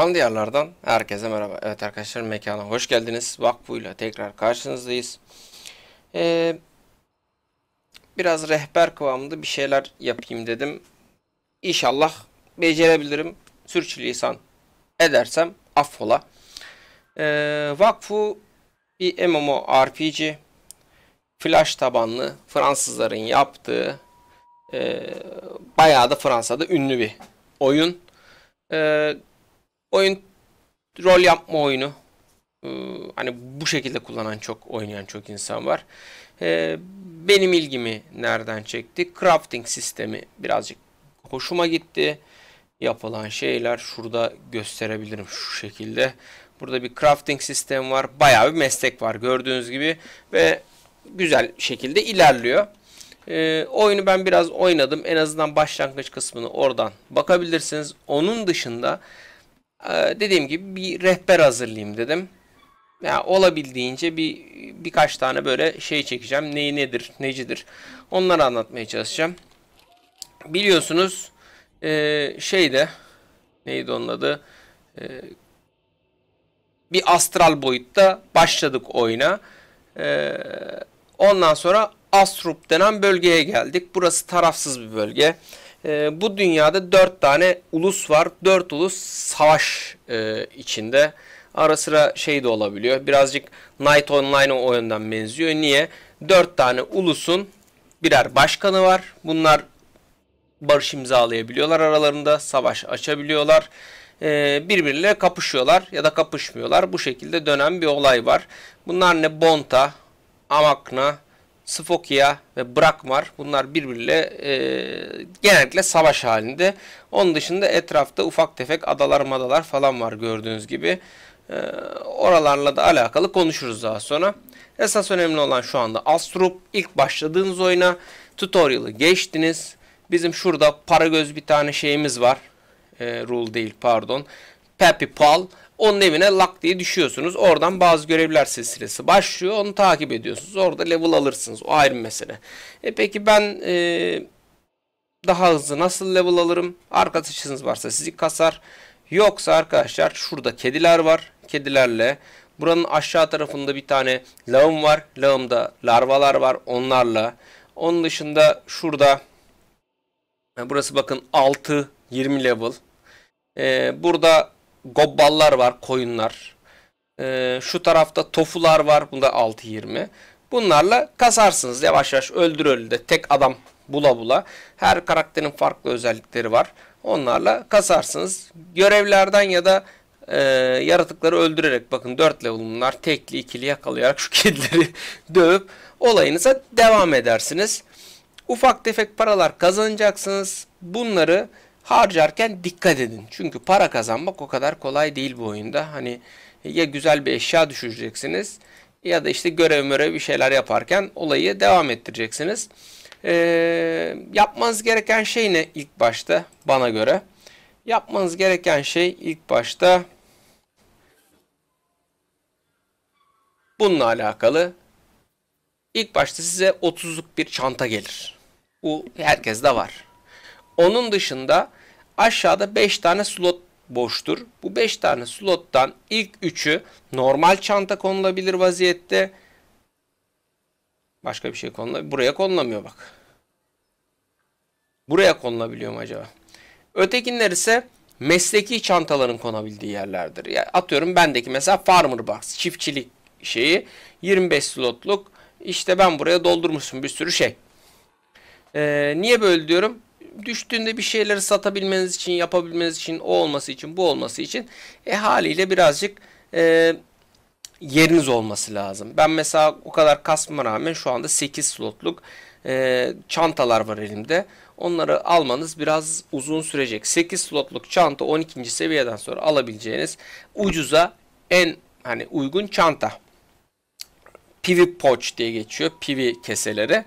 Şam diyarlardan herkese merhaba. Evet arkadaşlar mekana hoş geldiniz. Vakfuyla tekrar karşınızdayız. Ee, biraz rehber kıvamında bir şeyler yapayım dedim. İnşallah becerebilirim. Sürçülisan edersem affola. Ee, Vakfu bir MMORPG. Flash tabanlı Fransızların yaptığı e, bayağı da Fransa'da ünlü bir oyun. Ee, Oyun rol yapma oyunu. Ee, hani bu şekilde kullanan çok, oynayan çok insan var. Ee, benim ilgimi nereden çekti? Crafting sistemi birazcık hoşuma gitti. Yapılan şeyler şurada gösterebilirim şu şekilde. Burada bir crafting sistemi var. Bayağı bir meslek var gördüğünüz gibi ve güzel şekilde ilerliyor. E, oyunu ben biraz oynadım. En azından başlangıç kısmını oradan bakabilirsiniz. Onun dışında ee, dediğim gibi bir rehber hazırlayayım dedim. Ya yani olabildiğince bir birkaç tane böyle şey çekeceğim. Neyi nedir, necidir. Onları anlatmaya çalışacağım. Biliyorsunuz e, şeyde neydi onun adı? E, bir astral boyutta başladık oyuna. E, ondan sonra Astrup denen bölgeye geldik. Burası tarafsız bir bölge. E, bu dünyada dört tane ulus var. Dört ulus savaş e, içinde. Ara sıra şey de olabiliyor. Birazcık Night Online o yönden benziyor. Niye? Dört tane ulusun birer başkanı var. Bunlar barış imzalayabiliyorlar aralarında. Savaş açabiliyorlar ee, birbiriyle kapışıyorlar ya da kapışmıyorlar. Bu şekilde dönen bir olay var. Bunlar ne? Bonta, Amakna, Sfokia ve Brakmar bunlar birbiriyle e, genellikle savaş halinde. Onun dışında etrafta ufak tefek adalar madalar falan var gördüğünüz gibi. E, oralarla da alakalı konuşuruz daha sonra. Esas önemli olan şu anda Astrup. İlk başladığınız oyuna tutorial'ı geçtiniz. Bizim şurada para göz bir tane şeyimiz var. E, rule değil pardon. Peppy Pal. Onun evine lak diye düşüyorsunuz. Oradan bazı görevler silsilesi başlıyor. Onu takip ediyorsunuz. Orada level alırsınız. O ayrı mesele. E peki ben e, daha hızlı nasıl level alırım? Arkadaşınız varsa sizi kasar. Yoksa arkadaşlar şurada kediler var. Kedilerle buranın aşağı tarafında bir tane lağım var. Lağımda larvalar var onlarla. Onun dışında şurada e, burası bakın 6 20 level. Ee, burada gobballar var, koyunlar. Ee, şu tarafta tofular var. Bunda 6-20. Bunlarla kasarsınız yavaş yavaş öldür öldü de tek adam bula bula. Her karakterin farklı özellikleri var. Onlarla kasarsınız. Görevlerden ya da e, yaratıkları öldürerek bakın 4 level bunlar tekli ikili yakalayarak şu kedileri dövüp olayınıza devam edersiniz. Ufak tefek paralar kazanacaksınız. Bunları harcarken dikkat edin. Çünkü para kazanmak o kadar kolay değil bu oyunda. Hani ya güzel bir eşya düşüreceksiniz ya da işte görev mörev bir şeyler yaparken olayı devam ettireceksiniz. Ee, yapmanız gereken şey ne ilk başta bana göre? Yapmanız gereken şey ilk başta bununla alakalı. İlk başta size 30'luk bir çanta gelir. Bu herkeste var. Onun dışında aşağıda 5 tane slot boştur. Bu 5 tane slottan ilk 3'ü normal çanta konulabilir vaziyette. Başka bir şey konulabilir. Buraya konulamıyor bak. Buraya konulabiliyor mu acaba? Ötekinler ise mesleki çantaların konabildiği yerlerdir. Yani atıyorum bendeki mesela farmer box, çiftçilik şeyi 25 slotluk. İşte ben buraya doldurmuşum bir sürü şey. Ee, niye böyle diyorum? düştüğünde bir şeyleri satabilmeniz için, yapabilmeniz için, o olması için, bu olması için e, haliyle birazcık e, yeriniz olması lazım. Ben mesela o kadar kasma rağmen şu anda 8 slotluk e, çantalar var elimde. Onları almanız biraz uzun sürecek. 8 slotluk çanta 12. seviyeden sonra alabileceğiniz ucuza en hani uygun çanta. Pivi poç diye geçiyor. Pivi keseleri.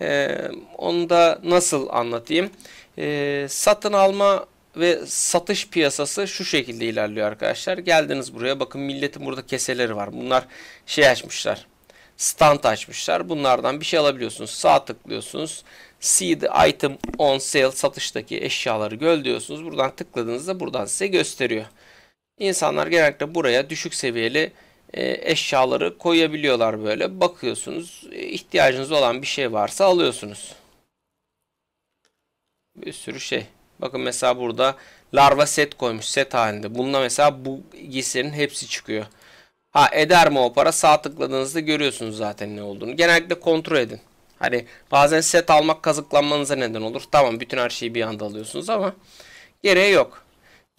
E, onu da nasıl anlatayım? E, satın alma ve satış piyasası şu şekilde ilerliyor arkadaşlar. Geldiniz buraya bakın milletin burada keseleri var. Bunlar şey açmışlar. Stand açmışlar. Bunlardan bir şey alabiliyorsunuz. Sağ tıklıyorsunuz. See the item on sale satıştaki eşyaları göl diyorsunuz. Buradan tıkladığınızda buradan size gösteriyor. İnsanlar genellikle buraya düşük seviyeli e, eşyaları koyabiliyorlar böyle. Bakıyorsunuz ihtiyacınız olan bir şey varsa alıyorsunuz. Bir sürü şey. Bakın mesela burada larva set koymuş set halinde. Bununla mesela bu giysilerin hepsi çıkıyor. Ha eder mi o para? Sağ tıkladığınızda görüyorsunuz zaten ne olduğunu. Genellikle kontrol edin. Hani bazen set almak kazıklanmanıza neden olur. Tamam bütün her şeyi bir anda alıyorsunuz ama gereği yok.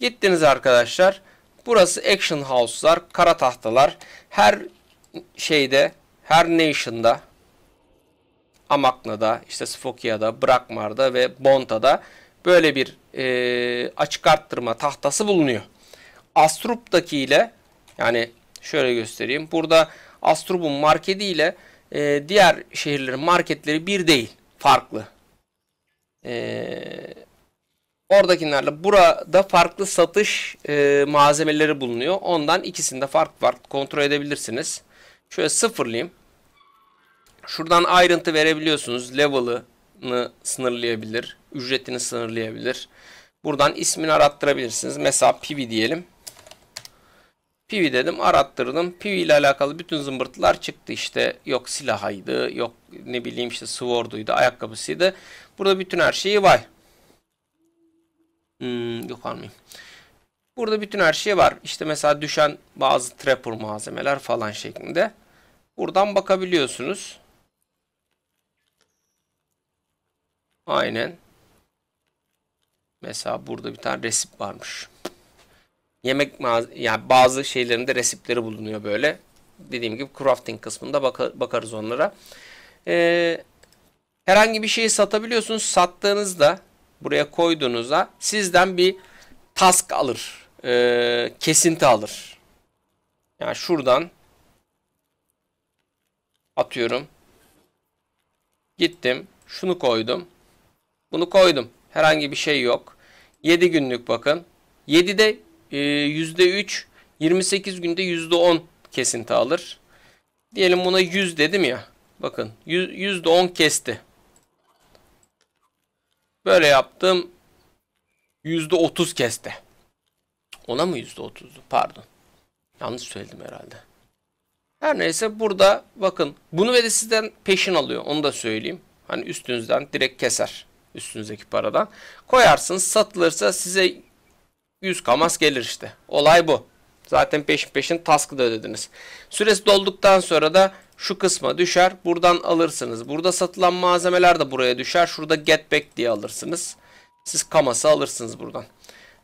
Gittiniz arkadaşlar. Burası action house'lar, kara tahtalar. Her şeyde, her nation'da Amakna'da, işte Sfokia'da, Brakmar'da ve Bonta'da böyle bir e, açık arttırma tahtası bulunuyor. Astrup'taki ile yani şöyle göstereyim. Burada Astrup'un marketi ile e, diğer şehirlerin marketleri bir değil. Farklı. E, oradakilerle burada farklı satış e, malzemeleri bulunuyor. Ondan ikisinde fark var. Kontrol edebilirsiniz. Şöyle sıfırlayayım. Şuradan ayrıntı verebiliyorsunuz. Level'ını sınırlayabilir. Ücretini sınırlayabilir. Buradan ismini arattırabilirsiniz. Mesela Pivi diyelim. Pivi dedim arattırdım. Pivi ile alakalı bütün zımbırtılar çıktı işte. Yok silahıydı, yok ne bileyim işte sword'uydu, ayakkabısıydı. Burada bütün her şeyi var. Hmm, yok almayayım. Burada bütün her şey var. İşte mesela düşen bazı trapper malzemeler falan şeklinde. Buradan bakabiliyorsunuz. Aynen. Mesela burada bir tane resip varmış. Yemek yani bazı şeylerinde resipleri bulunuyor böyle. Dediğim gibi crafting kısmında bakarız onlara. Ee, herhangi bir şeyi satabiliyorsunuz. Sattığınızda buraya koyduğunuzda sizden bir task alır. Ee, kesinti alır. Yani şuradan atıyorum. Gittim. Şunu koydum. Bunu koydum. Herhangi bir şey yok. 7 günlük bakın. 7'de e, %3, 28 günde %10 kesinti alır. Diyelim buna 100 dedim ya. Bakın %10 kesti. Böyle yaptım. %30 kesti. Ona mı %30'du? Pardon. Yanlış söyledim herhalde. Her neyse burada bakın bunu ve de sizden peşin alıyor. Onu da söyleyeyim. Hani üstünüzden direkt keser üstünüzdeki paradan. Koyarsınız satılırsa size 100 kamas gelir işte. Olay bu. Zaten peşin peşin taskı da ödediniz. Süresi dolduktan sonra da şu kısma düşer. Buradan alırsınız. Burada satılan malzemeler de buraya düşer. Şurada get back diye alırsınız. Siz kaması alırsınız buradan.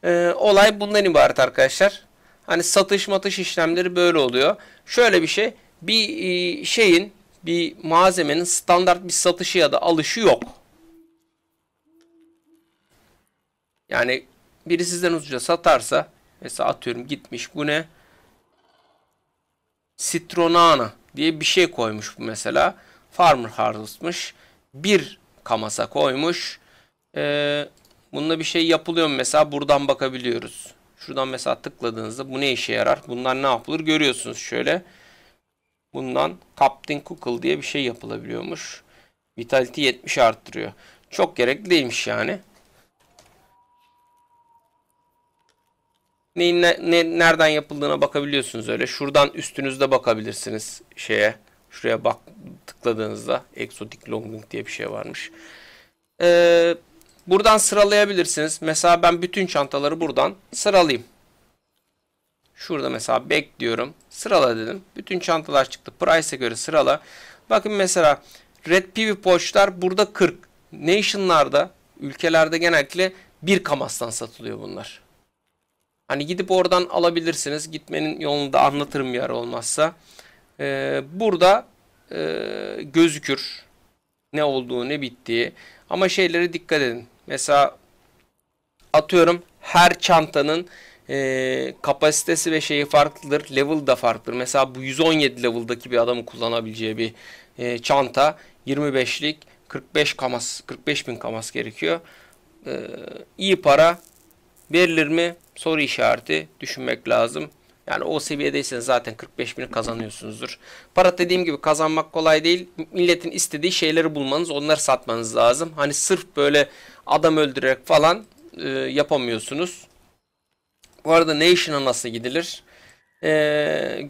Ee, olay bundan ibaret arkadaşlar. Hani satış matış işlemleri böyle oluyor. Şöyle bir şey. Bir e, şeyin bir malzemenin standart bir satışı ya da alışı yok. Yani biri sizden ucuza satarsa mesela atıyorum gitmiş bu ne? Citronana diye bir şey koymuş bu mesela. Farmer Harvest'mış. Bir kamasa koymuş. Ee, bununla bir şey yapılıyor mu mesela buradan bakabiliyoruz. Şuradan mesela tıkladığınızda bu ne işe yarar? Bunlar ne yapılır görüyorsunuz şöyle. Bundan Captain Cookle diye bir şey yapılabiliyormuş. Vitality 70 arttırıyor. Çok gerekliymiş yani. neyin ne, ne, nereden yapıldığına bakabiliyorsunuz öyle. Şuradan üstünüzde bakabilirsiniz şeye. Şuraya bak tıkladığınızda Exotic Longing diye bir şey varmış. Ee, buradan sıralayabilirsiniz. Mesela ben bütün çantaları buradan sıralayayım. Şurada mesela back diyorum. Sırala dedim. Bütün çantalar çıktı. Price'e göre sırala. Bakın mesela Red Pivi Poçlar burada 40. Nation'larda ülkelerde genellikle bir kamastan satılıyor bunlar. Hani gidip oradan alabilirsiniz. Gitmenin yolunu da anlatırım bir olmazsa. Ee, burada e, gözükür. Ne olduğu ne bittiği. Ama şeylere dikkat edin. Mesela atıyorum her çantanın e, kapasitesi ve şeyi farklıdır. Level da farklıdır. Mesela bu 117 level'daki bir adamın kullanabileceği bir e, çanta 25'lik 45 kamas 45 bin kamas gerekiyor. E, iyi para Verilir mi? Soru işareti düşünmek lazım. Yani o seviyedeyseniz zaten 45 bin kazanıyorsunuzdur. Para dediğim gibi kazanmak kolay değil. Milletin istediği şeyleri bulmanız, onları satmanız lazım. Hani sırf böyle adam öldürerek falan e, yapamıyorsunuz. Bu arada ne işine nasıl gidilir? E,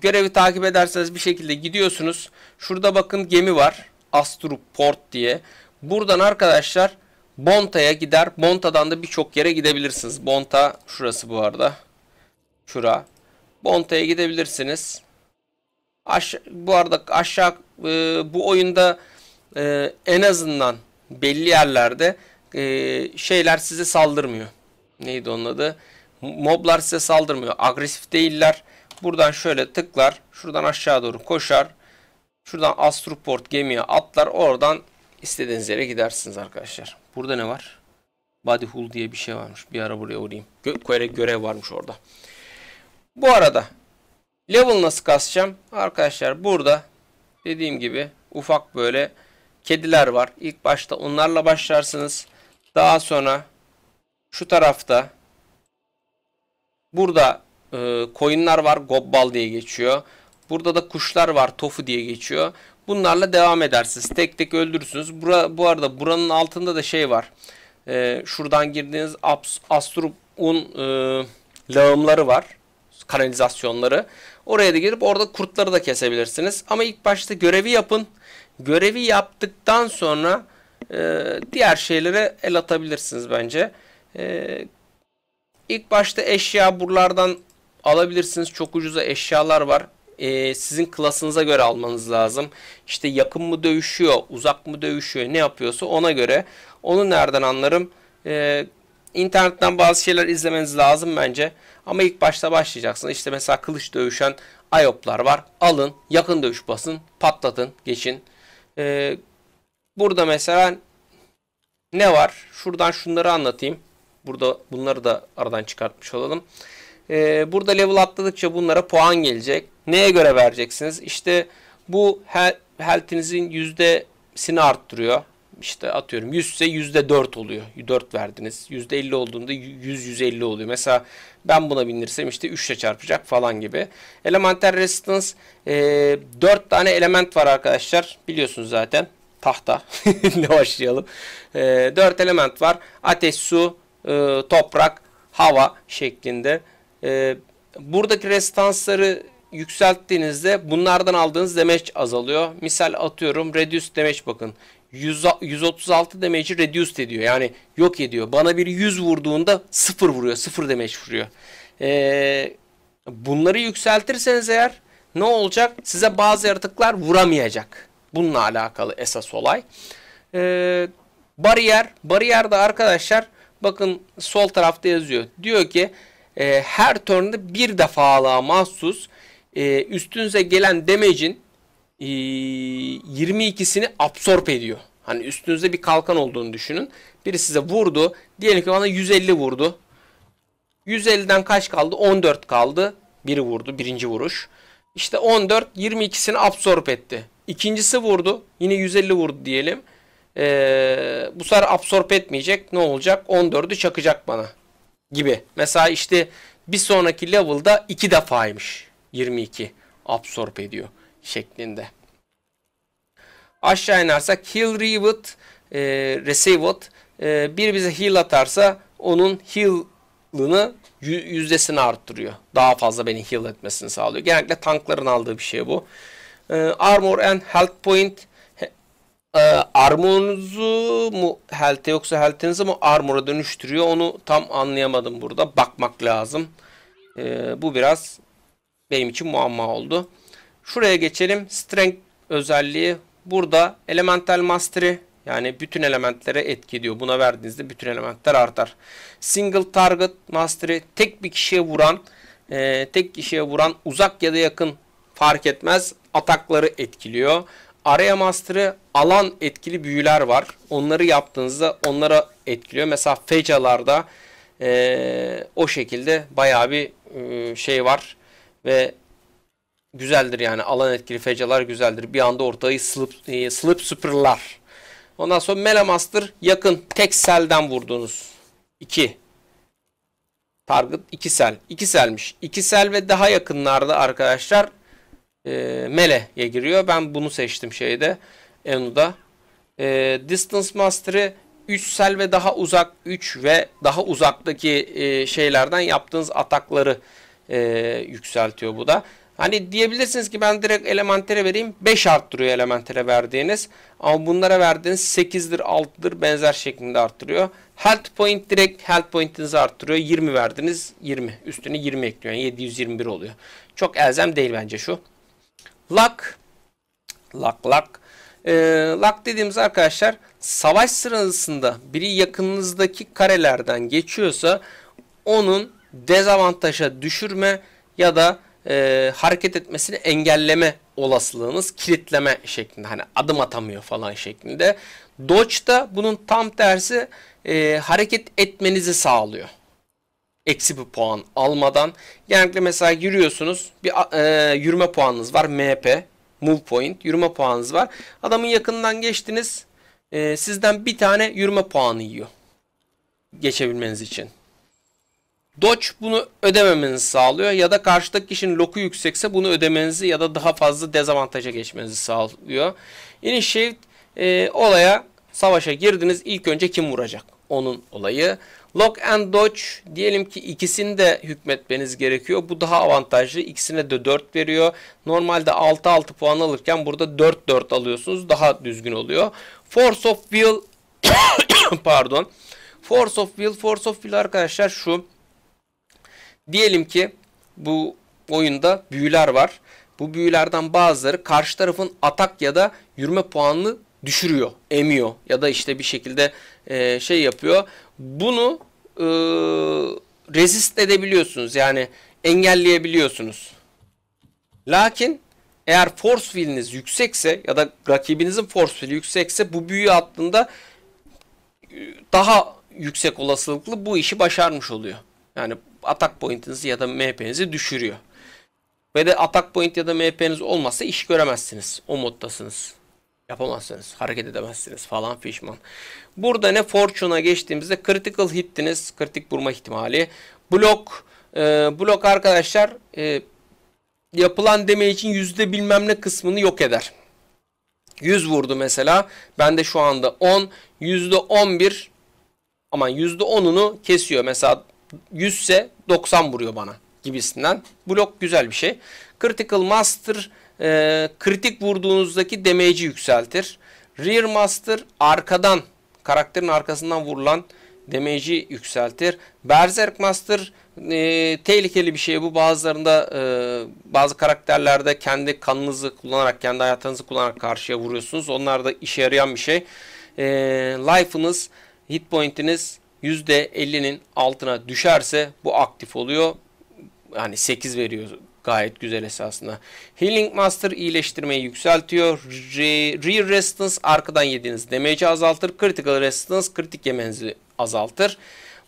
görevi takip ederseniz bir şekilde gidiyorsunuz. Şurada bakın gemi var. Astrup diye. Buradan arkadaşlar Bonta'ya gider. Bonta'dan da birçok yere gidebilirsiniz. Bonta şurası bu arada. Şura. Bonta'ya gidebilirsiniz. Aş bu arada aşağı e, bu oyunda e, en azından belli yerlerde e, şeyler size saldırmıyor. Neydi onun adı? Moblar size saldırmıyor. Agresif değiller. Buradan şöyle tıklar. Şuradan aşağı doğru koşar. Şuradan Astroport gemiye atlar. Oradan istediğiniz yere gidersiniz arkadaşlar. Burada ne var? Body hull diye bir şey varmış. Bir ara buraya uğrayayım. Gö görev varmış orada. Bu arada level nasıl kasacağım? Arkadaşlar burada dediğim gibi ufak böyle kediler var. İlk başta onlarla başlarsınız. Daha sonra şu tarafta burada e, koyunlar var. Gobbal diye geçiyor. Burada da kuşlar var. Tofu diye geçiyor. Bunlarla devam edersiniz. Tek tek öldürürsünüz. Bura, bu arada buranın altında da şey var. E, şuradan girdiğiniz Astrup'un e, lağımları var. Kanalizasyonları. Oraya da girip orada kurtları da kesebilirsiniz. Ama ilk başta görevi yapın. Görevi yaptıktan sonra e, diğer şeylere el atabilirsiniz bence. E, ilk başta eşya buralardan alabilirsiniz. Çok ucuza eşyalar var e, sizin klasınıza göre almanız lazım. İşte yakın mı dövüşüyor, uzak mı dövüşüyor, ne yapıyorsa ona göre. Onu nereden anlarım? E, internetten bazı şeyler izlemeniz lazım bence. Ama ilk başta başlayacaksınız. İşte mesela kılıç dövüşen ayoplar var. Alın, yakın dövüş basın, patlatın, geçin. E, burada mesela ne var? Şuradan şunları anlatayım. Burada bunları da aradan çıkartmış olalım. E, burada level atladıkça bunlara puan gelecek. Neye göre vereceksiniz? İşte bu health'inizin yüzdesini arttırıyor. İşte atıyorum 100 ise %4 oluyor. 4 verdiniz. %50 olduğunda 100-150 oluyor. Mesela ben buna bindirsem işte 3 ile çarpacak falan gibi. Elementer Resistance e, ee, 4 tane element var arkadaşlar. Biliyorsunuz zaten. Tahta. ne başlayalım. E, ee, 4 element var. Ateş, su, e, toprak, hava şeklinde. E, buradaki restansları yükselttiğinizde bunlardan aldığınız demeç azalıyor. Misal atıyorum reduce demeç bakın. 100, 136 demeci reduce ediyor. Yani yok ediyor. Bana bir 100 vurduğunda 0 vuruyor. 0 demeç vuruyor. Ee, bunları yükseltirseniz eğer ne olacak? Size bazı yaratıklar vuramayacak. Bununla alakalı esas olay. Ee, bariyer. Bariyer de arkadaşlar bakın sol tarafta yazıyor. Diyor ki e, her turnda bir defalığa mahsus e, üstünüze gelen damage'in e, 22'sini absorb ediyor. Hani üstünüzde bir kalkan olduğunu düşünün. Biri size vurdu. Diyelim ki bana 150 vurdu. 150'den kaç kaldı? 14 kaldı. Biri vurdu. Birinci vuruş. İşte 14 22'sini absorb etti. İkincisi vurdu. Yine 150 vurdu diyelim. Ee, bu sefer absorb etmeyecek. Ne olacak? 14'ü çakacak bana gibi. Mesela işte bir sonraki level'da iki defaymış. 22 absorb ediyor şeklinde. Aşağı inersek heal revived, e, received. E, bir bize heal atarsa onun heal'ını yüzdesini arttırıyor. Daha fazla beni heal etmesini sağlıyor. Genellikle tankların aldığı bir şey bu. E, armor and health point ee, armorunuzu mu helte yoksa heltenizi mi armora dönüştürüyor onu tam anlayamadım burada. Bakmak lazım. E, bu biraz benim için muamma oldu. Şuraya geçelim. Strength özelliği. Burada elemental mastery yani bütün elementlere etki ediyor. Buna verdiğinizde bütün elementler artar. Single target mastery tek bir kişiye vuran e, tek kişiye vuran uzak ya da yakın fark etmez atakları etkiliyor. Araya master'ı alan etkili büyüler var. Onları yaptığınızda onlara etkiliyor. Mesela fecalarda e, o şekilde bayağı bir e, şey var. Ve güzeldir yani alan etkili fecalar güzeldir. Bir anda ortayı slip, e, slip süpürler. Ondan sonra Melamaster yakın tek selden vurdunuz. 2. Target 2 sel. 2 selmiş. 2 sel ve daha yakınlarda arkadaşlar e, Mele'ye giriyor. Ben bunu seçtim şeyde Enu'da. E, Distance Mastery üstsel ve daha uzak 3 ve daha uzaktaki e, şeylerden yaptığınız atakları e, yükseltiyor bu da. Hani diyebilirsiniz ki ben direkt elementere vereyim 5 arttırıyor elementere verdiğiniz. Ama bunlara verdiğiniz 8'dir 6'dır benzer şekilde arttırıyor. Health point direkt health pointinizi arttırıyor. 20 verdiniz 20 üstüne 20 ekliyor yani 721 oluyor. Çok elzem değil bence şu. Lak, lak, lak. E, lak dediğimiz arkadaşlar savaş sırasında biri yakınınızdaki karelerden geçiyorsa onun dezavantaja düşürme ya da e, hareket etmesini engelleme olasılığınız kilitleme şeklinde hani adım atamıyor falan şeklinde. Dodge da bunun tam tersi e, hareket etmenizi sağlıyor eksi bir puan almadan. Genellikle mesela yürüyorsunuz bir e, yürüme puanınız var MP move point yürüme puanınız var. Adamın yakından geçtiniz e, sizden bir tane yürüme puanı yiyor geçebilmeniz için. Dodge bunu ödememenizi sağlıyor ya da karşıdaki kişinin loku yüksekse bunu ödemenizi ya da daha fazla dezavantaja geçmenizi sağlıyor. Yine shift e, olaya savaşa girdiniz ilk önce kim vuracak onun olayı. Lock and Dodge diyelim ki ikisini de hükmetmeniz gerekiyor. Bu daha avantajlı. İkisine de 4 veriyor. Normalde 6-6 puan alırken burada 4-4 alıyorsunuz. Daha düzgün oluyor. Force of Will pardon. Force of Will, Force of Will arkadaşlar şu. Diyelim ki bu oyunda büyüler var. Bu büyülerden bazıları karşı tarafın atak ya da yürüme puanını düşürüyor, emiyor ya da işte bir şekilde e, şey yapıyor. Bunu e, rezist edebiliyorsunuz. Yani engelleyebiliyorsunuz. Lakin eğer force field'iniz yüksekse ya da rakibinizin force field'i yüksekse bu büyü attığında e, daha yüksek olasılıklı bu işi başarmış oluyor. Yani atak pointinizi ya da MP'nizi düşürüyor. Ve de atak point ya da MP'niz olmazsa iş göremezsiniz. O moddasınız yapamazsınız, hareket edemezsiniz falan fişman. Burada ne Fortune'a geçtiğimizde critical hit'tiniz, kritik vurma ihtimali. Blok, e, blok arkadaşlar e, yapılan deme için yüzde bilmem ne kısmını yok eder. 100 vurdu mesela. Ben de şu anda 10, yüzde 11 aman yüzde 10'unu kesiyor. Mesela 100 ise 90 vuruyor bana gibisinden. Blok güzel bir şey. Critical Master e, kritik vurduğunuzdaki demeci yükseltir. Rear Master arkadan karakterin arkasından vurulan demeci yükseltir. Berserk Master e, tehlikeli bir şey bu. Bazılarında e, bazı karakterlerde kendi kanınızı kullanarak, kendi hayatınızı kullanarak karşıya vuruyorsunuz. Onlar da işe yarayan bir şey. E, Life'ınız, hit point'iniz %50'nin altına düşerse bu aktif oluyor. Yani 8 veriyor Gayet güzel esasında. Healing Master iyileştirmeyi yükseltiyor. Re, Resistance arkadan yediğiniz damage'i azaltır. Critical Resistance kritik yemenizi azaltır.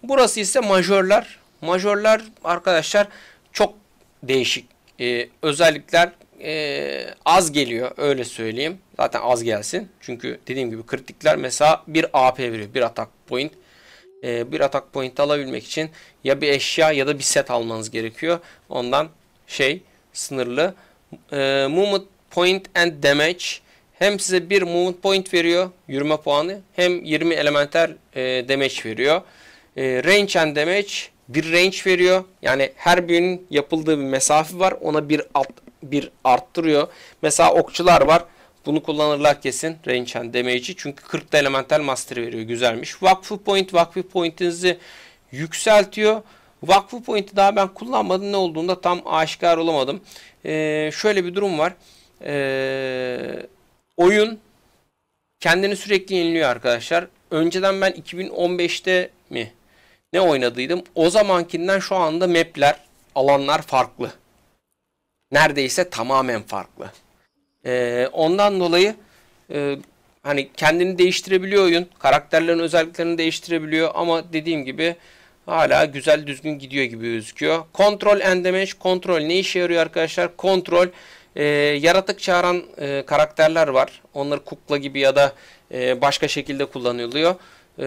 Burası ise majörler. Majörler arkadaşlar çok değişik e, özellikler e, az geliyor öyle söyleyeyim. Zaten az gelsin. Çünkü dediğim gibi kritikler mesela bir AP veriyor. Bir atak point. E, bir atak point alabilmek için ya bir eşya ya da bir set almanız gerekiyor. Ondan şey sınırlı. E, movement point and damage hem size bir movement point veriyor yürüme puanı hem 20 elementer e, damage veriyor. E, range and damage bir range veriyor. Yani her birinin yapıldığı bir mesafe var. Ona bir alt, bir arttırıyor. Mesela okçular var. Bunu kullanırlar kesin range and damage'i. Çünkü 40 da elemental master veriyor. Güzelmiş. Vakfı point, vakfı point'inizi yükseltiyor. Vakfı point'i daha ben kullanmadım. Ne olduğunda tam aşikar olamadım. Ee, şöyle bir durum var. Ee, oyun kendini sürekli yeniliyor arkadaşlar. Önceden ben 2015'te mi ne oynadıydım? O zamankinden şu anda map'ler, alanlar farklı. Neredeyse tamamen farklı. Ee, ondan dolayı e, hani kendini değiştirebiliyor oyun. Karakterlerin özelliklerini değiştirebiliyor ama dediğim gibi Hala güzel düzgün gidiyor gibi gözüküyor. Kontrol endemeş. Kontrol ne işe yarıyor arkadaşlar? Kontrol e, yaratık çağıran e, karakterler var. Onları kukla gibi ya da e, başka şekilde kullanılıyor. E,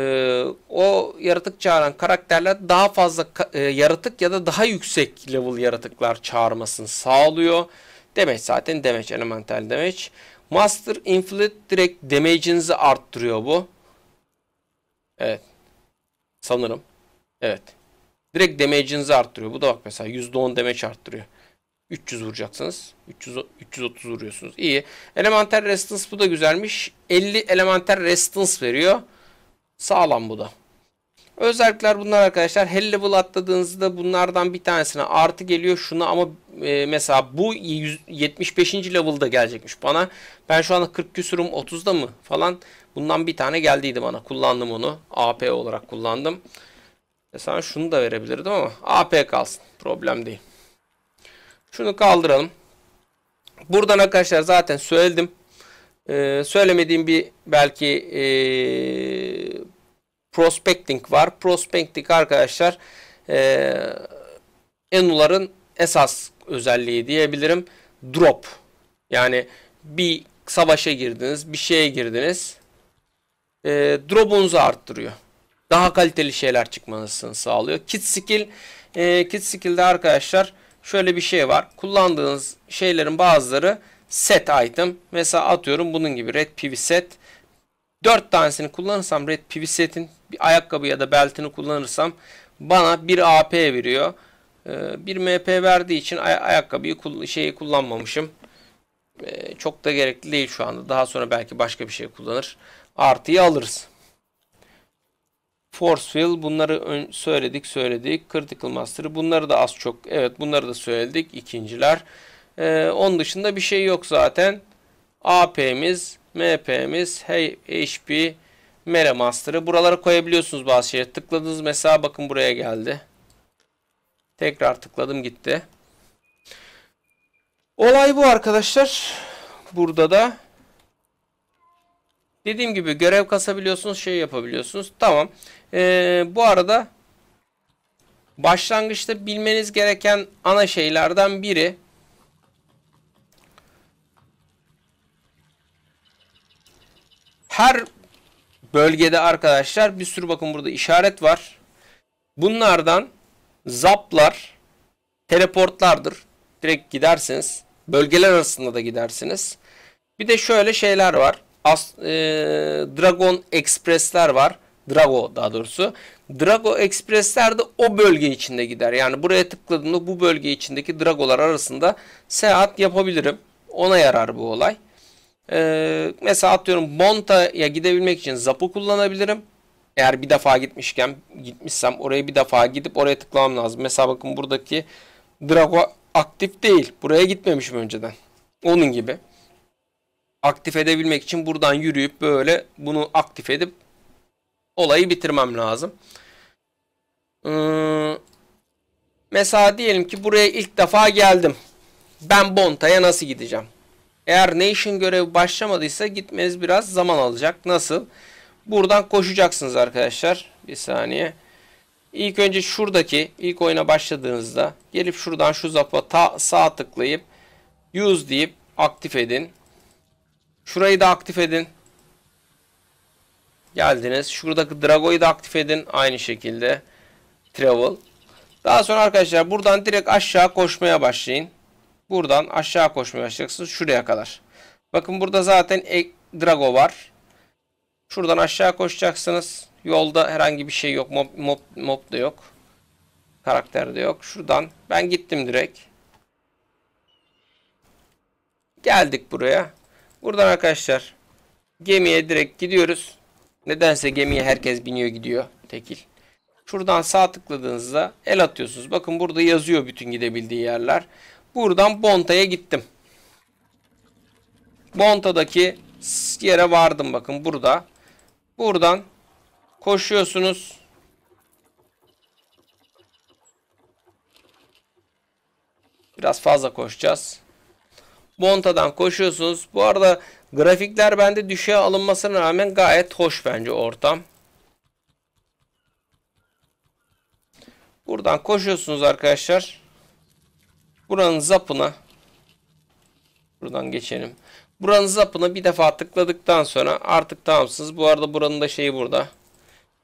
o yaratık çağıran karakterler daha fazla e, yaratık ya da daha yüksek level yaratıklar çağırmasını sağlıyor. Demek zaten demeç, elemental demeç. Master Inflict direkt damage'inizi arttırıyor bu. Evet. Sanırım. Evet. Direkt damage'inizi arttırıyor. Bu da bak mesela %10 damage arttırıyor. 300 vuracaksınız. 300, 330 vuruyorsunuz. İyi. Elemental resistance bu da güzelmiş. 50 elemental resistance veriyor. Sağlam bu da. Özellikler bunlar arkadaşlar. Her level atladığınızda bunlardan bir tanesine artı geliyor. Şuna ama e, mesela bu 75. level'da gelecekmiş bana. Ben şu anda 40 küsürüm 30'da mı falan. Bundan bir tane geldiydi bana. Kullandım onu. AP olarak kullandım. E sana şunu da verebilirdim ama AP kalsın. Problem değil. Şunu kaldıralım. Buradan arkadaşlar zaten söyledim. Ee, söylemediğim bir belki e, prospecting var. Prospecting arkadaşlar e, Enular'ın esas özelliği diyebilirim. Drop. Yani bir savaşa girdiniz, bir şeye girdiniz. E, drop'unuzu arttırıyor daha kaliteli şeyler çıkmasını sağlıyor. Kit skill e, kit skill'de arkadaşlar şöyle bir şey var. Kullandığınız şeylerin bazıları set item. Mesela atıyorum bunun gibi red pivi set. 4 tanesini kullanırsam red pivi setin bir ayakkabı ya da beltini kullanırsam bana bir AP veriyor. E, bir MP verdiği için ay ayakkabıyı şeyi kullanmamışım. E, çok da gerekli değil şu anda. Daha sonra belki başka bir şey kullanır. Artıyı alırız force Field, bunları söyledik söyledik. Critical master bunları da az çok evet bunları da söyledik ikinciler. Ee, onun dışında bir şey yok zaten. AP'miz, MP'miz, HP, Mere Master'ı buralara koyabiliyorsunuz bazı şeyleri. Tıkladınız mesela bakın buraya geldi. Tekrar tıkladım gitti. Olay bu arkadaşlar. Burada da Dediğim gibi görev kasabiliyorsunuz, şey yapabiliyorsunuz. Tamam. Ee, bu arada başlangıçta bilmeniz gereken ana şeylerden biri her bölgede arkadaşlar bir sürü bakın burada işaret var. Bunlardan zaplar teleportlardır. Direkt gidersiniz. Bölgeler arasında da gidersiniz. Bir de şöyle şeyler var. As, e, Dragon Express'ler var. Drago daha doğrusu. Drago Express'ler de o bölge içinde gider. Yani buraya tıkladığımda bu bölge içindeki Dragolar arasında seyahat yapabilirim. Ona yarar bu olay. Ee, mesela atıyorum Bonta'ya gidebilmek için Zap'ı kullanabilirim. Eğer bir defa gitmişken gitmişsem oraya bir defa gidip oraya tıklamam lazım. Mesela bakın buradaki Drago aktif değil. Buraya gitmemişim önceden. Onun gibi aktif edebilmek için buradan yürüyüp böyle bunu aktif edip olayı bitirmem lazım. Ee, mesela diyelim ki buraya ilk defa geldim. Ben Bonta'ya nasıl gideceğim? Eğer Nation görevi başlamadıysa gitmeniz biraz zaman alacak. Nasıl? Buradan koşacaksınız arkadaşlar. Bir saniye. İlk önce şuradaki ilk oyuna başladığınızda gelip şuradan şu zapa ta, sağ tıklayıp use deyip aktif edin. Şurayı da aktif edin. Geldiniz. Şuradaki Drago'yu da aktif edin. Aynı şekilde. Travel. Daha sonra arkadaşlar buradan direkt aşağı koşmaya başlayın. Buradan aşağı koşmaya başlayacaksınız. Şuraya kadar. Bakın burada zaten e, Drago var. Şuradan aşağı koşacaksınız. Yolda herhangi bir şey yok. Mob, mob, mob da yok. Karakter de yok. Şuradan ben gittim direkt. Geldik buraya. Buradan arkadaşlar gemiye direkt gidiyoruz. Nedense gemiye herkes biniyor gidiyor tekil. Şuradan sağ tıkladığınızda el atıyorsunuz. Bakın burada yazıyor bütün gidebildiği yerler. Buradan Bonta'ya gittim. Bonta'daki yere vardım bakın burada. Buradan koşuyorsunuz. Biraz fazla koşacağız. Monta'dan koşuyorsunuz. Bu arada grafikler bende düşe alınmasına rağmen gayet hoş bence ortam. Buradan koşuyorsunuz arkadaşlar. Buranın zapına buradan geçelim. Buranın zapına bir defa tıkladıktan sonra artık tamamsınız. Bu arada buranın da şeyi burada.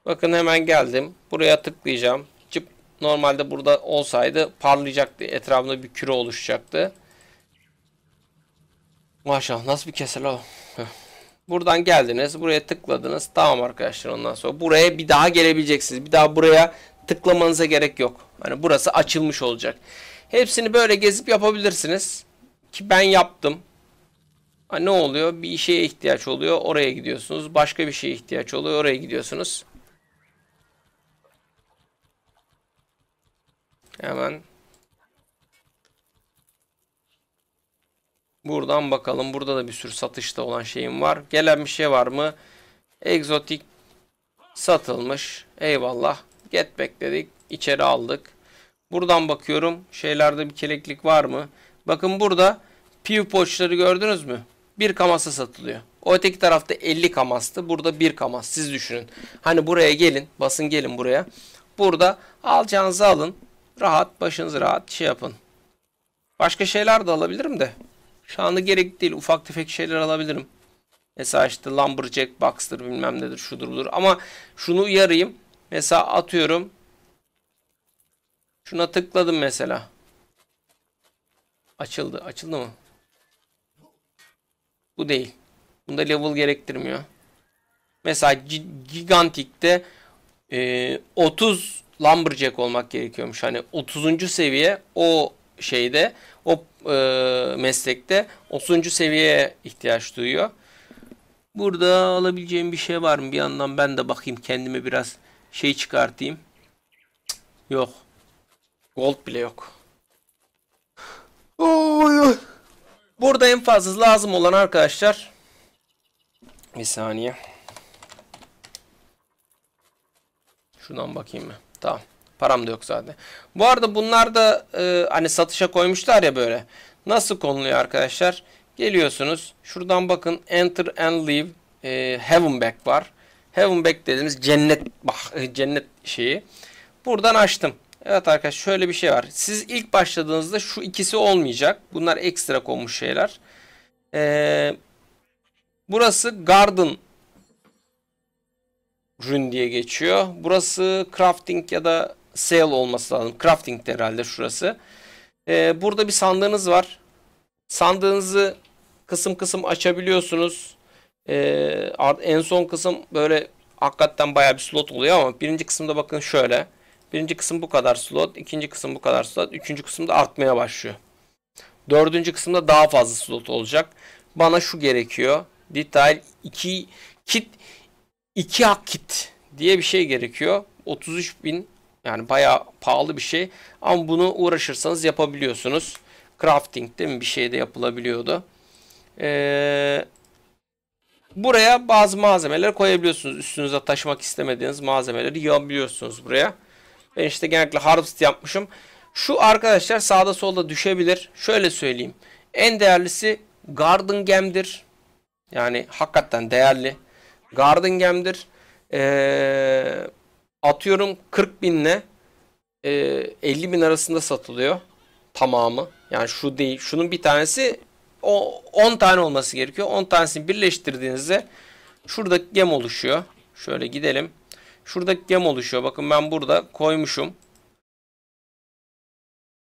Bakın hemen geldim. Buraya tıklayacağım. Cıp normalde burada olsaydı parlayacaktı. Etrafında bir küre oluşacaktı. Maşallah nasıl bir kesel o. Buradan geldiniz. Buraya tıkladınız. Tamam arkadaşlar ondan sonra. Buraya bir daha gelebileceksiniz. Bir daha buraya tıklamanıza gerek yok. Hani burası açılmış olacak. Hepsini böyle gezip yapabilirsiniz. Ki ben yaptım. Ha, ne oluyor? Bir şeye ihtiyaç oluyor. Oraya gidiyorsunuz. Başka bir şeye ihtiyaç oluyor. Oraya gidiyorsunuz. Hemen Buradan bakalım. Burada da bir sürü satışta olan şeyim var. Gelen bir şey var mı? Egzotik satılmış. Eyvallah. Get back dedik. İçeri aldık. Buradan bakıyorum. Şeylerde bir keleklik var mı? Bakın burada piv poçları gördünüz mü? Bir kamasa satılıyor. O öteki tarafta 50 kamastı. Burada bir kamas. Siz düşünün. Hani buraya gelin. Basın gelin buraya. Burada alacağınızı alın. Rahat başınız rahat şey yapın. Başka şeyler de alabilirim de. Şu anda gerek değil. Ufak tefek şeyler alabilirim. Mesela işte Lumberjack Box'tır bilmem nedir şudur budur. Ama şunu uyarayım. Mesela atıyorum. Şuna tıkladım mesela. Açıldı. Açıldı mı? Bu değil. Bunda level gerektirmiyor. Mesela Gigantic'te e, 30 Lumberjack olmak gerekiyormuş. Hani 30. seviye o şeyde o e, meslekte 30. seviyeye ihtiyaç duyuyor. Burada alabileceğim bir şey var mı? Bir yandan ben de bakayım kendime biraz şey çıkartayım. Yok. Gold bile yok. Burada en fazla lazım olan arkadaşlar. Bir saniye. Şuradan bakayım mı? Tamam. Param da yok zaten. Bu arada bunlar da e, hani satışa koymuşlar ya böyle. Nasıl konuluyor arkadaşlar? Geliyorsunuz. Şuradan bakın enter and leave. E, heaven back var. Heaven back dediğimiz cennet bah, e, cennet şeyi. Buradan açtım. Evet arkadaşlar şöyle bir şey var. Siz ilk başladığınızda şu ikisi olmayacak. Bunlar ekstra konmuş şeyler. Ee, burası garden rün diye geçiyor. Burası crafting ya da sale olması lazım. Crafting herhalde şurası. Ee, burada bir sandığınız var. Sandığınızı kısım kısım açabiliyorsunuz. Ee, en son kısım böyle hakikaten baya bir slot oluyor ama birinci kısımda bakın şöyle. Birinci kısım bu kadar slot, ikinci kısım bu kadar slot, üçüncü kısımda artmaya başlıyor. Dördüncü kısımda daha fazla slot olacak. Bana şu gerekiyor. Detail 2 kit 2 hak kit diye bir şey gerekiyor. 33 bin yani bayağı pahalı bir şey. Ama bunu uğraşırsanız yapabiliyorsunuz. Crafting değil mi? Bir şey de yapılabiliyordu. Ee, buraya bazı malzemeler koyabiliyorsunuz. Üstünüze taşımak istemediğiniz malzemeleri yığabiliyorsunuz buraya. Ben işte genellikle harvest yapmışım. Şu arkadaşlar sağda solda düşebilir. Şöyle söyleyeyim. En değerlisi Garden Gem'dir. Yani hakikaten değerli. Garden Gem'dir. Ee, atıyorum 40 binle e, 50 bin arasında satılıyor tamamı. Yani şu değil. Şunun bir tanesi o 10 tane olması gerekiyor. 10 tanesini birleştirdiğinizde şuradaki gem oluşuyor. Şöyle gidelim. Şuradaki gem oluşuyor. Bakın ben burada koymuşum.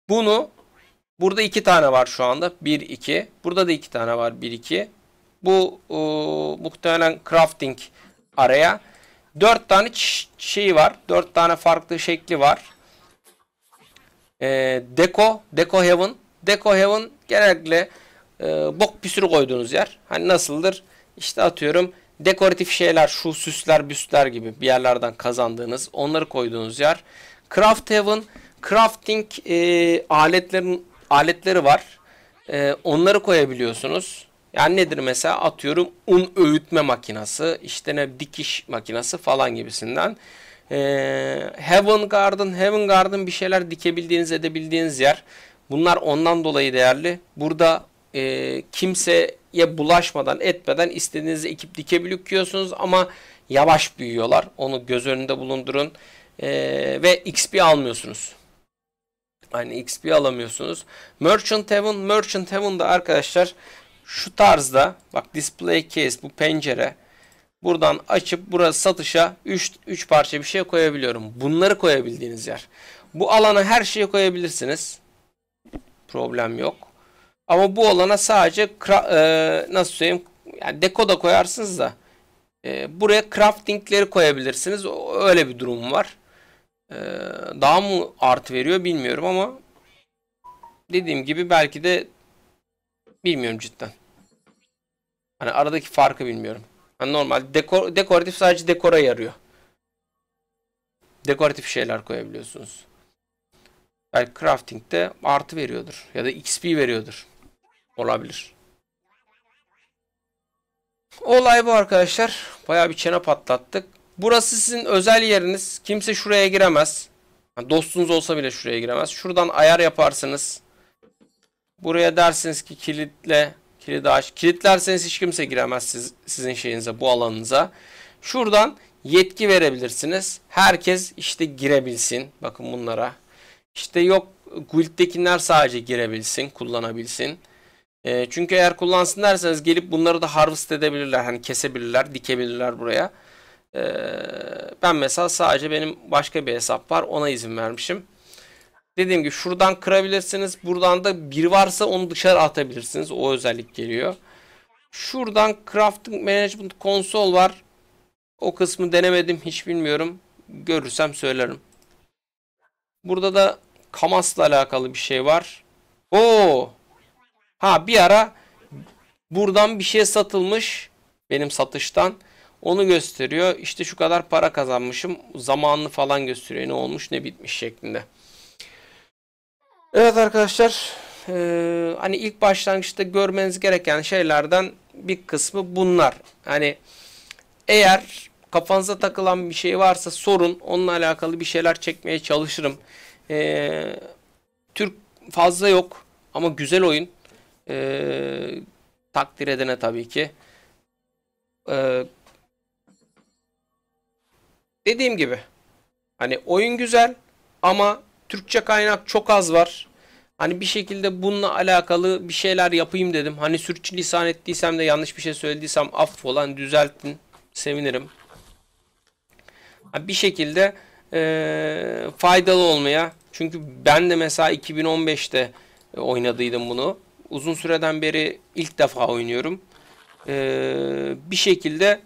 Bunu burada iki tane var şu anda. 1 2. Burada da iki tane var. 1 2. Bu e, muhtemelen crafting araya 4 tane şey var. 4 tane farklı şekli var. E, deko Deco Heaven. Deco Heaven genellikle e, bok bir koyduğunuz yer. Hani nasıldır? İşte atıyorum dekoratif şeyler, şu süsler, büsler gibi bir yerlerden kazandığınız, onları koyduğunuz yer. Craft Heaven, crafting e, aletlerin aletleri var. E, onları koyabiliyorsunuz. Yani nedir mesela atıyorum un öğütme makinası, işte ne dikiş makinası falan gibisinden. Ee, Heaven Garden, Heaven Garden bir şeyler dikebildiğiniz edebildiğiniz yer. Bunlar ondan dolayı değerli. Burada e, kimseye bulaşmadan etmeden istediğiniz ekip dikebiliyorsunuz ama yavaş büyüyorlar. Onu göz önünde bulundurun e, ve XP almıyorsunuz. Hani XP alamıyorsunuz. Merchant Heaven, Merchant Heaven'da arkadaşlar şu tarzda bak display case bu pencere buradan açıp burası satışa 3 3 parça bir şey koyabiliyorum. Bunları koyabildiğiniz yer. Bu alana her şeyi koyabilirsiniz. Problem yok. Ama bu alana sadece e, nasıl söyleyeyim yani deko da koyarsınız da e, buraya craftingleri koyabilirsiniz. Öyle bir durum var. E, daha mı art veriyor bilmiyorum ama dediğim gibi belki de Bilmiyorum cidden. Hani aradaki farkı bilmiyorum. Hani normal dekor, dekoratif sadece dekora yarıyor. Dekoratif şeyler koyabiliyorsunuz. Belki crafting de artı veriyordur. Ya da XP veriyordur. Olabilir. Olay bu arkadaşlar. Baya bir çene patlattık. Burası sizin özel yeriniz. Kimse şuraya giremez. dostunuz olsa bile şuraya giremez. Şuradan ayar yaparsınız. Buraya dersiniz ki kilitle, kilidi aç. Kilitlerseniz hiç kimse giremez siz, sizin şeyinize, bu alanınıza. Şuradan yetki verebilirsiniz. Herkes işte girebilsin. Bakın bunlara. İşte yok guild'dekiler sadece girebilsin, kullanabilsin. E, çünkü eğer kullansın derseniz gelip bunları da harvest edebilirler. Hani kesebilirler, dikebilirler buraya. E, ben mesela sadece benim başka bir hesap var. Ona izin vermişim. Dediğim gibi şuradan kırabilirsiniz. Buradan da bir varsa onu dışarı atabilirsiniz. O özellik geliyor. Şuradan Crafting Management Console var. O kısmı denemedim. Hiç bilmiyorum. Görürsem söylerim. Burada da Kamas'la alakalı bir şey var. Oo. Ha bir ara buradan bir şey satılmış benim satıştan. Onu gösteriyor. İşte şu kadar para kazanmışım. Zamanını falan gösteriyor. Ne olmuş ne bitmiş şeklinde. Evet arkadaşlar e, hani ilk başlangıçta görmeniz gereken şeylerden bir kısmı bunlar. Hani eğer kafanıza takılan bir şey varsa sorun onunla alakalı bir şeyler çekmeye çalışırım. E, Türk fazla yok ama güzel oyun. E, takdir edene tabii ki. E, dediğim gibi hani oyun güzel ama Türkçe kaynak çok az var. Hani bir şekilde bununla alakalı bir şeyler yapayım dedim. Hani sürçülisan ettiysem de yanlış bir şey söylediysem affolan düzeltin. Sevinirim. Bir şekilde e, faydalı olmaya. Çünkü ben de mesela 2015'te e, oynadıydım bunu. Uzun süreden beri ilk defa oynuyorum. E, bir şekilde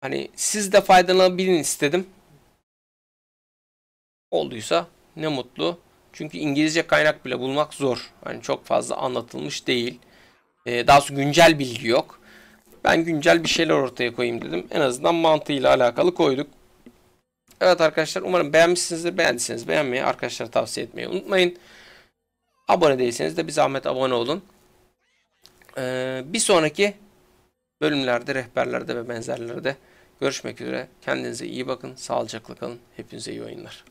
hani siz de faydalanabilin istedim olduysa ne mutlu. Çünkü İngilizce kaynak bile bulmak zor. Hani çok fazla anlatılmış değil. Ee, daha sonra güncel bilgi yok. Ben güncel bir şeyler ortaya koyayım dedim. En azından mantığıyla alakalı koyduk. Evet arkadaşlar umarım beğenmişsinizdir. Beğendiyseniz beğenmeyi, arkadaşlara tavsiye etmeyi unutmayın. Abone değilseniz de bir zahmet abone olun. Ee, bir sonraki bölümlerde, rehberlerde ve benzerlerde görüşmek üzere. Kendinize iyi bakın, sağlıcakla kalın. Hepinize iyi oyunlar.